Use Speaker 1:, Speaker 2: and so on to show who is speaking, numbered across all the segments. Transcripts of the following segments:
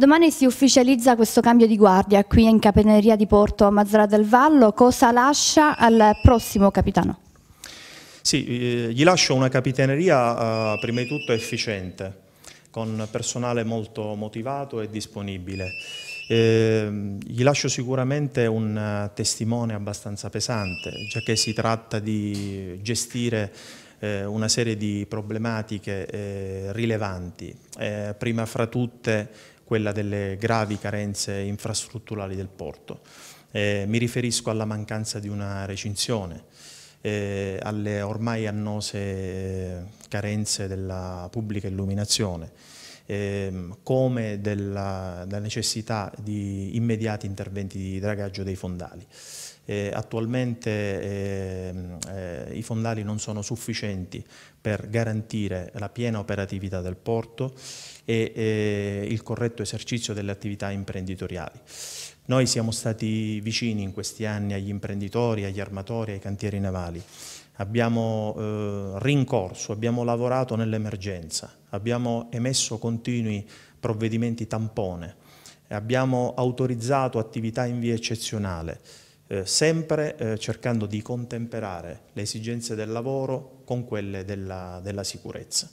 Speaker 1: Domani si ufficializza questo cambio di guardia qui in Capeneria di Porto a Mazzara del Vallo. Cosa lascia al prossimo capitano?
Speaker 2: Sì, eh, gli lascio una capitaneria eh, prima di tutto efficiente, con personale molto motivato e disponibile. Eh, gli lascio sicuramente un eh, testimone abbastanza pesante, già che si tratta di gestire eh, una serie di problematiche eh, rilevanti, prima fra tutte quella delle gravi carenze infrastrutturali del porto. Eh, mi riferisco alla mancanza di una recinzione, eh, alle ormai annose carenze della pubblica illuminazione, Ehm, come della, della necessità di immediati interventi di dragaggio dei fondali. Eh, attualmente eh, eh, i fondali non sono sufficienti per garantire la piena operatività del porto e eh, il corretto esercizio delle attività imprenditoriali. Noi siamo stati vicini in questi anni agli imprenditori, agli armatori, ai cantieri navali. Abbiamo eh, rincorso, abbiamo lavorato nell'emergenza, abbiamo emesso continui provvedimenti tampone, abbiamo autorizzato attività in via eccezionale, eh, sempre eh, cercando di contemperare le esigenze del lavoro con quelle della, della sicurezza.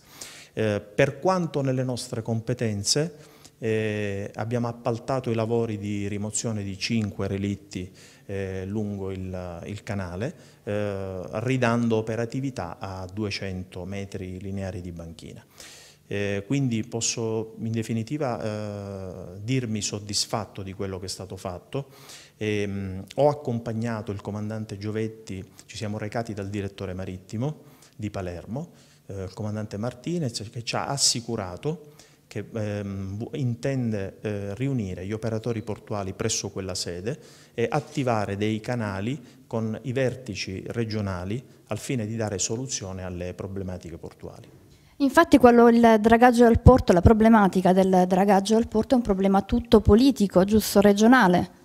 Speaker 2: Eh, per quanto nelle nostre competenze eh, abbiamo appaltato i lavori di rimozione di cinque relitti eh, lungo il, il canale, eh, ridando operatività a 200 metri lineari di banchina. Eh, quindi posso in definitiva eh, dirmi soddisfatto di quello che è stato fatto. E, ehm, mh, ho accompagnato il comandante Giovetti, ci siamo recati dal direttore marittimo di Palermo, eh, il comandante Martinez, che ci ha assicurato che ehm, intende eh, riunire gli operatori portuali presso quella sede e attivare dei canali con i vertici regionali al fine di dare soluzione alle problematiche portuali.
Speaker 1: Infatti quello, il dragaggio al porto, la problematica del dragaggio al porto è un problema tutto politico, giusto, regionale.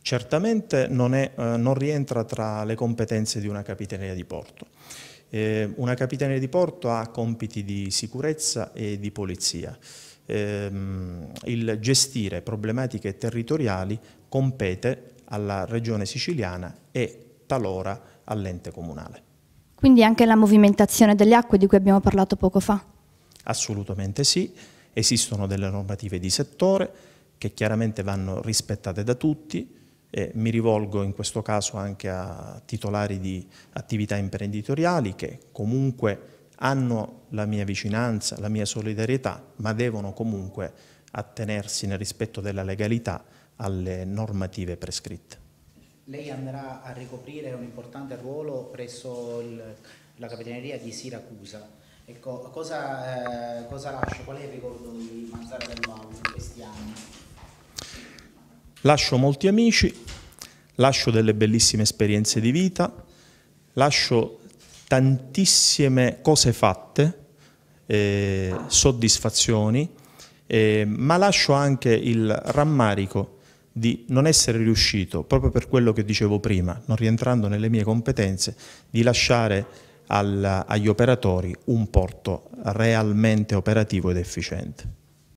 Speaker 2: Certamente non, è, eh, non rientra tra le competenze di una capitaneria di porto. Eh, una capitaneria di porto ha compiti di sicurezza e di polizia. Eh, il gestire problematiche territoriali compete alla regione siciliana e talora all'ente comunale.
Speaker 1: Quindi anche la movimentazione delle acque di cui abbiamo parlato poco fa?
Speaker 2: Assolutamente sì, esistono delle normative di settore che chiaramente vanno rispettate da tutti, eh, mi rivolgo in questo caso anche a titolari di attività imprenditoriali che comunque hanno la mia vicinanza, la mia solidarietà, ma devono comunque attenersi nel rispetto della legalità alle normative prescritte
Speaker 1: lei andrà a ricoprire un importante ruolo presso il, la capitaneria di Siracusa. Ecco,
Speaker 2: cosa, eh, cosa lascia, qual è il ricordo di Manzara del Mauro in
Speaker 1: questi anni?
Speaker 2: Lascio molti amici, lascio delle bellissime esperienze di vita, lascio tantissime cose fatte, eh, soddisfazioni, eh, ma lascio anche il rammarico di non essere riuscito, proprio per quello che dicevo prima, non rientrando nelle mie competenze, di lasciare al, agli operatori un porto realmente operativo ed efficiente.